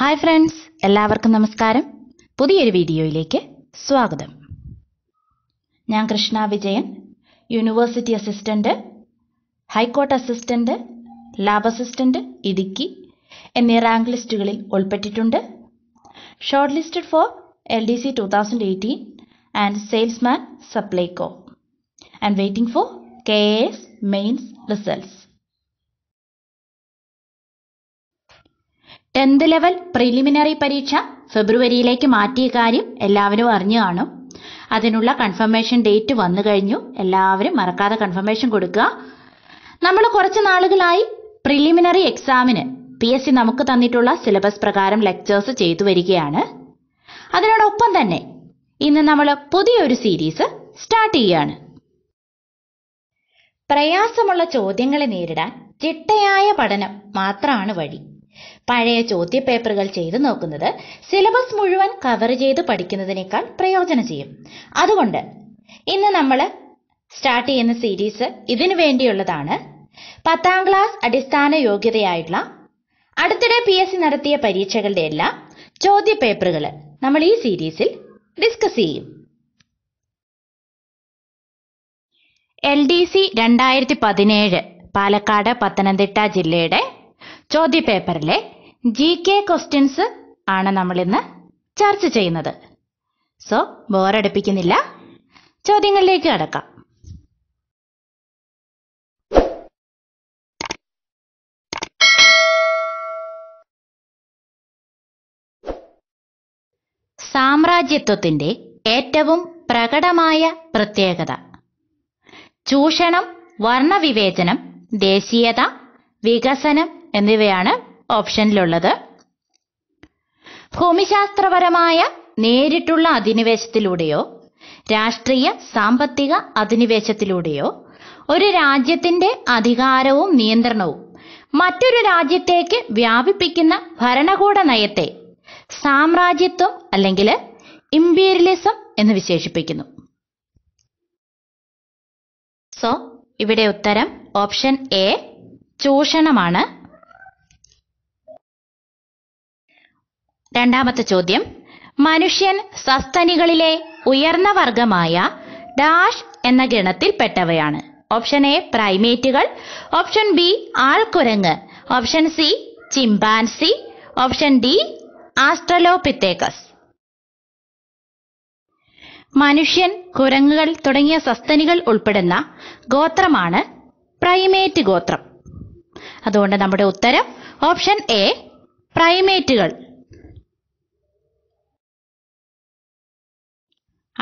hi friends എല്ലാവർക്കും നമസ്കാരം പുതിയൊരു വീഡിയോയിലേക്ക് സ്വാഗതം ഞാൻ Krishna Vijayan university assistant high court assistant lab assistant Idukki എന്നീ റാങ്ക് ലിസ്റ്റുകളിൽ ഉൾപ്പെട്ടിട്ടുണ്ട് short listed for L D C two thousand eighteen and salesman Supplyco and waiting for K S mains results tenth level preliminary പരീക്ഷ ഫെബ്രുവരിയിലേക്ക് മാറ്റിയ കാര്യം എല്ലാവരും അറിഞ്ഞു കാണും അതിനുള്ള കൺഫർമേഷൻ ഡേറ്റ് വന്നു കഴിഞ്ഞു എല്ലാവരും മറക്കാതെ കൺഫർമേഷൻ കൊടുക്കുക നമ്മൾ കുറച്ച് നാളുകളായി പ്രിലിമിനറി എക്സാമിന് പി എസ് സി നമുക്ക് തന്നിട്ടുള്ള സിലബസ് പ്രകാരം ലെക്ചേഴ്സ് ചെയ്തു വരികയാണ് അതിനോടൊപ്പം തന്നെ ഇന്ന് നമ്മൾ പുതിയൊരു സീരീസ് സ്റ്റാർട്ട് ചെയ്യുകയാണ് പ്രയാസമുള്ള ചോദ്യങ്ങളെ നേരിടാൻ ചിട്ടയായ പഠനം മാത്രമാണ് വഴി പഴയ ചോദ്യപേപ്പറുകൾ ചെയ്തു നോക്കുന്നത് സിലബസ് മുഴുവൻ കവർ ചെയ്ത് പഠിക്കുന്നതിനേക്കാൾ പ്രയോജനം ചെയ്യും അതുകൊണ്ട് ഇന്ന് നമ്മൾ സ്റ്റാർട്ട് ചെയ്യുന്ന സീരീസ് ഇതിനു വേണ്ടിയുള്ളതാണ് പത്താം ക്ലാസ് അടിസ്ഥാന യോഗ്യതയായിട്ടുള്ള അടുത്തിടെ പി എസ് സി നടത്തിയ പരീക്ഷകളുടെ എല്ലാ ചോദ്യപേപ്പറുകൾ നമ്മൾ ഈ സീരീസിൽ ഡിസ്കസ് ചെയ്യും എൽ ഡി സി രണ്ടായിരത്തി പതിനേഴ് പാലക്കാട് പത്തനംതിട്ട ജില്ലയുടെ പേപ്പറിലെ ജി കെ ക്വസ്റ്റ്യൻസ് ആണ് നമ്മൾ ഇന്ന് ചർച്ച ചെയ്യുന്നത് സോ ബോറടിപ്പിക്കുന്നില്ല ചോദ്യങ്ങളിലേക്ക് കടക്കാം സാമ്രാജ്യത്വത്തിന്റെ ഏറ്റവും പ്രകടമായ പ്രത്യേകത ചൂഷണം വർണ്ണവിവേചനം ദേശീയത വികസനം എന്നിവയാണ് ഓപ്ഷനിലുള്ളത് ഭൂമിശാസ്ത്രപരമായ നേരിട്ടുള്ള അധിനിവേശത്തിലൂടെയോ രാഷ്ട്രീയ സാമ്പത്തിക അധിനിവേശത്തിലൂടെയോ ഒരു രാജ്യത്തിന്റെ അധികാരവും നിയന്ത്രണവും മറ്റൊരു രാജ്യത്തേക്ക് വ്യാപിപ്പിക്കുന്ന ഭരണകൂട നയത്തെ സാമ്രാജ്യത്വം അല്ലെങ്കിൽ ഇംപീരിയലിസം എന്ന് വിശേഷിപ്പിക്കുന്നു സോ ഇവിടെ ഉത്തരം ഓപ്ഷൻ എ ചൂഷണമാണ് രണ്ടാമത്തെ ചോദ്യം മനുഷ്യൻ സസ്തനികളിലെ ഉയർന്ന വർഗമായ ഡാഷ് എന്ന ഗണത്തിൽപ്പെട്ടവയാണ് ഓപ്ഷൻ എ പ്രൈമേറ്റുകൾ ഓപ്ഷൻ ബി ആൾക്കുരങ്ങ് option C chimpanzee option D Australopithecus മനുഷ്യൻ കുരങ്ങുകൾ തുടങ്ങിയ സസ്തനികൾ ഉൾപ്പെടുന്ന ഗോത്രമാണ് പ്രൈമേറ്റ് ഗോത്രം അതുകൊണ്ട് നമ്മുടെ ഉത്തരം ഓപ്ഷൻ എ പ്രൈമേറ്റുകൾ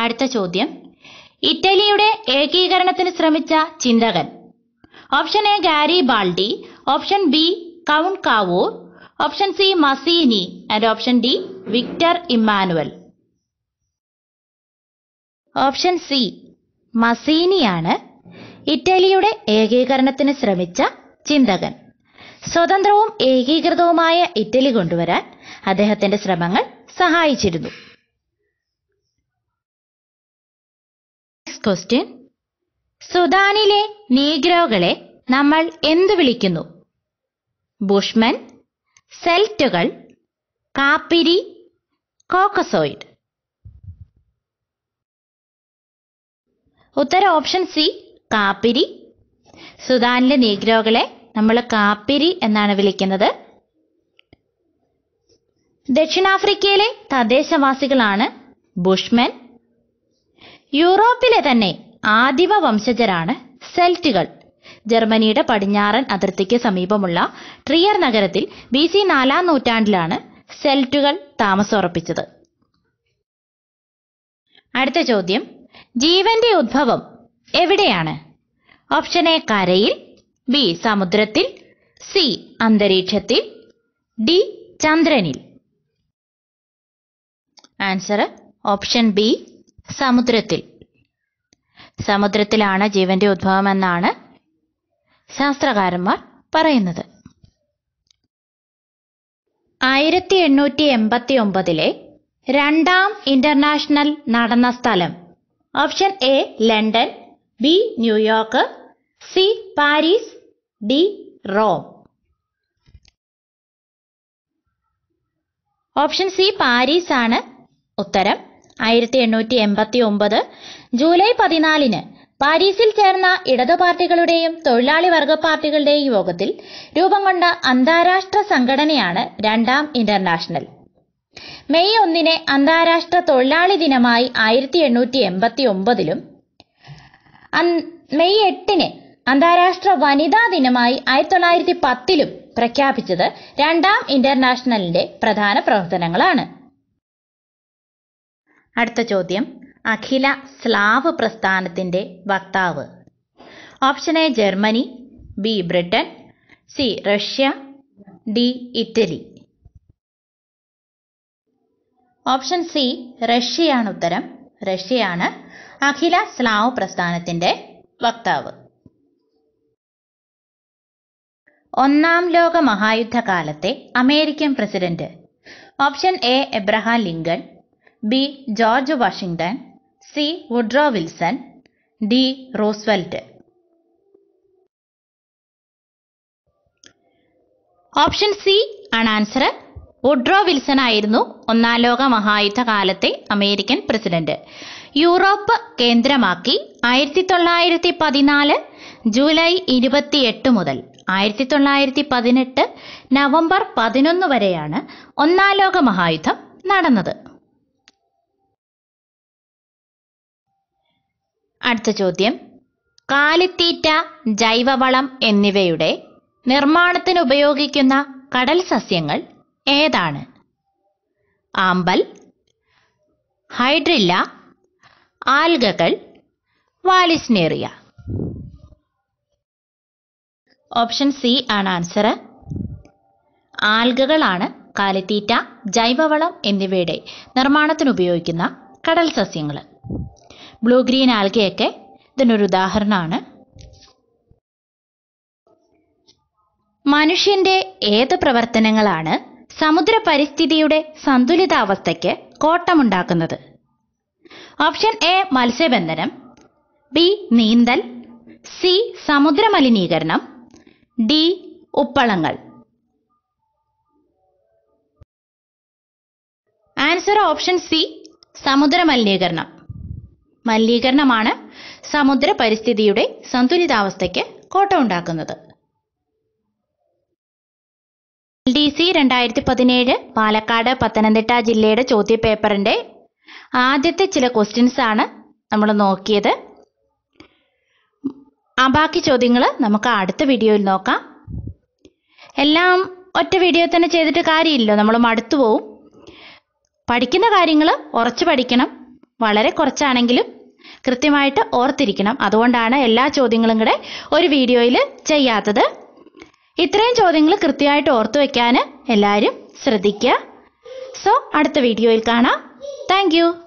അടുത്ത ചോദ്യം ഇറ്റലിയുടെ ഏകീകരണത്തിന് ശ്രമിച്ച ചിന്തകൻ option A Garibaldi option B Count Cavour option C Mazzini and option D Victor Emmanuel option C മസീനിയാണ് ഇറ്റലിയുടെ ഏകീകരണത്തിന് ശ്രമിച്ച ചിന്തകൻ സ്വതന്ത്രവും ഏകീകൃതവുമായ ഇറ്റലി കൊണ്ടുവരാൻ അദ്ദേഹത്തിന്റെ ശ്രമങ്ങൾ സഹായിച്ചിരുന്നു ക്വസ്റ്റ്യൻ സുഡാനിലെ നീഗ്രോകളെ നമ്മൾ എന്തു വിളിക്കുന്നു ബുഷ്മൻ സെൽറ്റുകൾ കാപ്പിരി കോക്കസോയിഡ് ഉത്തര ഓപ്ഷൻ സി കാപ്പിരി സുഡാനിലെ നീഗ്രോകളെ നമ്മൾ കാപ്പിരി എന്നാണ് വിളിക്കുന്നത് ദക്ഷിണാഫ്രിക്കയിലെ തദ്ദേശവാസികളാണ് ബുഷ്മൻ യൂറോപ്പിലെ തന്നെ ആദിമ വംശജരാണ് സെൽറ്റുകൾ ജർമ്മനിയുടെ പടിഞ്ഞാറൻ അതിർത്തിക്ക് സമീപമുള്ള ട്രിയർ നഗരത്തിൽ ബി സി നാലാം നൂറ്റാണ്ടിലാണ് സെൽറ്റുകൾ താമസമുറപ്പിച്ചത് അടുത്ത ചോദ്യം ജീവന്റെ ഉദ്ഭവം എവിടെയാണ് ഓപ്ഷൻ എ കരയിൽ ബി സമുദ്രത്തിൽ സി അന്തരീക്ഷത്തിൽ ഡി ചന്ദ്രനിൽ ആൻസർ ഓപ്ഷൻ ബി സമുദ്രത്തിൽ സമുദ്രത്തിലാണ് ജീവന്റെ ഉദ്ഭവമെന്നാണ് ശാസ്ത്രകാരന്മാർ പറയുന്നത് ആയിരത്തി എണ്ണൂറ്റി എൺപത്തി ഒമ്പതിലെ രണ്ടാം ഇന്റർനാഷണൽ നടന്ന സ്ഥലം option A London B New York C Paris D Rome option C Paris ആണ് ഉത്തരം ആയിരത്തി എണ്ണൂറ്റി എൺപത്തി ഒമ്പത് ജൂലൈ പതിനാലിന് പാരീസിൽ ചേർന്ന ഇടതു പാർട്ടികളുടെയും തൊഴിലാളി വർഗ പാർട്ടികളുടെയും യോഗത്തിൽ രൂപം കൊണ്ട അന്താരാഷ്ട്ര സംഘടനയാണ് രണ്ടാം ഇന്റർനാഷണൽ മെയ് ഒന്നിനെ അന്താരാഷ്ട്ര തൊഴിലാളി ദിനമായി ആയിരത്തി എണ്ണൂറ്റി എൺപത്തി ഒമ്പതിലും മെയ് എട്ടിന് അന്താരാഷ്ട്ര വനിതാ ദിനമായി ആയിരത്തി തൊള്ളായിരത്തി പത്തിലും പ്രഖ്യാപിച്ചത് രണ്ടാം ഇന്റർനാഷണലിന്റെ പ്രധാന പ്രവർത്തനങ്ങളാണ് അടുത്ത ചോദ്യം അഖില സ്ലാവ് പ്രസ്ഥാനത്തിന്റെ വക്താവ് option A Germany B Britain C Russia D Italy option C റഷ്യയാണ് ഉത്തരം റഷ്യയാണ് അഖില സ്ലാവ് പ്രസ്ഥാനത്തിന്റെ വക്താവ് ഒന്നാം ലോക മഹായുദ്ധകാലത്തെ American president option A Abraham Lincoln B George Washington C Woodrow Wilson D Roosevelt option C ആണ് ആൻസർ വുഡ്രോ വിൽസൺ ആയിരുന്നു ഒന്നാം ലോക മഹായുദ്ധ കാലത്തെ അമേരിക്കൻ പ്രസിഡന്റ് യൂറോപ്പ് കേന്ദ്രമാക്കി ആയിരത്തി തൊള്ളായിരത്തി പതിനാല് ജൂലൈ ഇരുപത്തിയെട്ട് മുതൽ ആയിരത്തി തൊള്ളായിരത്തി പതിനെട്ട് നവംബർ പതിനൊന്ന് വരെയാണ് ഒന്നാം ലോക മഹായുദ്ധം നടന്നത് അടുത്ത ചോദ്യം കാലിത്തീറ്റ ജൈവവളം എന്നിവയുടെ നിർമ്മാണത്തിന് ഉപയോഗിക്കുന്ന കടൽ സസ്യങ്ങൾ ഏതാണ് ആമ്പൽ ഹൈഡ്രില്ല ആൽഗകൾ വാലിസ്നേറിയ ഓപ്ഷൻ സി ആണ് ആൻസർ ആൽഗകളാണ് കാലിത്തീറ്റ ജൈവവളം എന്നിവയുടെ നിർമ്മാണത്തിന് ഉപയോഗിക്കുന്ന കടൽ സസ്യങ്ങൾ ബ്ലൂ ഗ്രീൻ ആൽഗയൊക്കെ ഇതിനൊരു ഉദാഹരണമാണ് മനുഷ്യന്റെ ഏത് പ്രവർത്തനങ്ങളാണ് സമുദ്ര പരിസ്ഥിതിയുടെ സന്തുലിതാവസ്ഥയ്ക്ക് കോട്ടമുണ്ടാക്കുന്നത് ഓപ്ഷൻ എ മത്സ്യബന്ധനം ബി നീന്തൽ സി സമുദ്ര മലിനീകരണം ഡി ഉപ്പളങ്ങൾ ആൻസർ ഓപ്ഷൻ സി സമുദ്ര മലിനീകരണം മലിനീകരണമാണ് സമുദ്ര പരിസ്ഥിതിയുടെ സന്തുലിതാവസ്ഥയ്ക്ക് ഉണ്ടാക്കുന്നത് എൽ ഡി സി രണ്ടായിരത്തി പതിനേഴ് പാലക്കാട് പത്തനംതിട്ട ജില്ലയുടെ ചോദ്യപേപ്പറിന്റെ ആദ്യത്തെ ചില ക്വസ്റ്റ്യൻസ് ആണ് നമ്മൾ നോക്കിയത് ആ ബാക്കി ചോദ്യങ്ങൾ നമുക്ക് അടുത്ത വീഡിയോയിൽ നോക്കാം എല്ലാം ഒറ്റ വീഡിയോ തന്നെ ചെയ്തിട്ട് കാര്യമില്ല നമ്മൾ മടുത്തു പോവും പഠിക്കുന്ന കാര്യങ്ങൾ ഉറച്ചു പഠിക്കണം വളരെ കുറച്ചാണെങ്കിലും കൃത്യമായിട്ട് ഓർത്തിരിക്കണം അതുകൊണ്ടാണ് എല്ലാ ചോദ്യങ്ങളും കൂടെ ഒരു വീഡിയോയിൽ ചെയ്യാത്തത് ഇത്രയും ചോദ്യങ്ങൾ കൃത്യമായിട്ട് ഓർത്തു വയ്ക്കാൻ എല്ലാവരും ശ്രദ്ധിക്കുക സോ അടുത്ത വീഡിയോയിൽ കാണാം താങ്ക്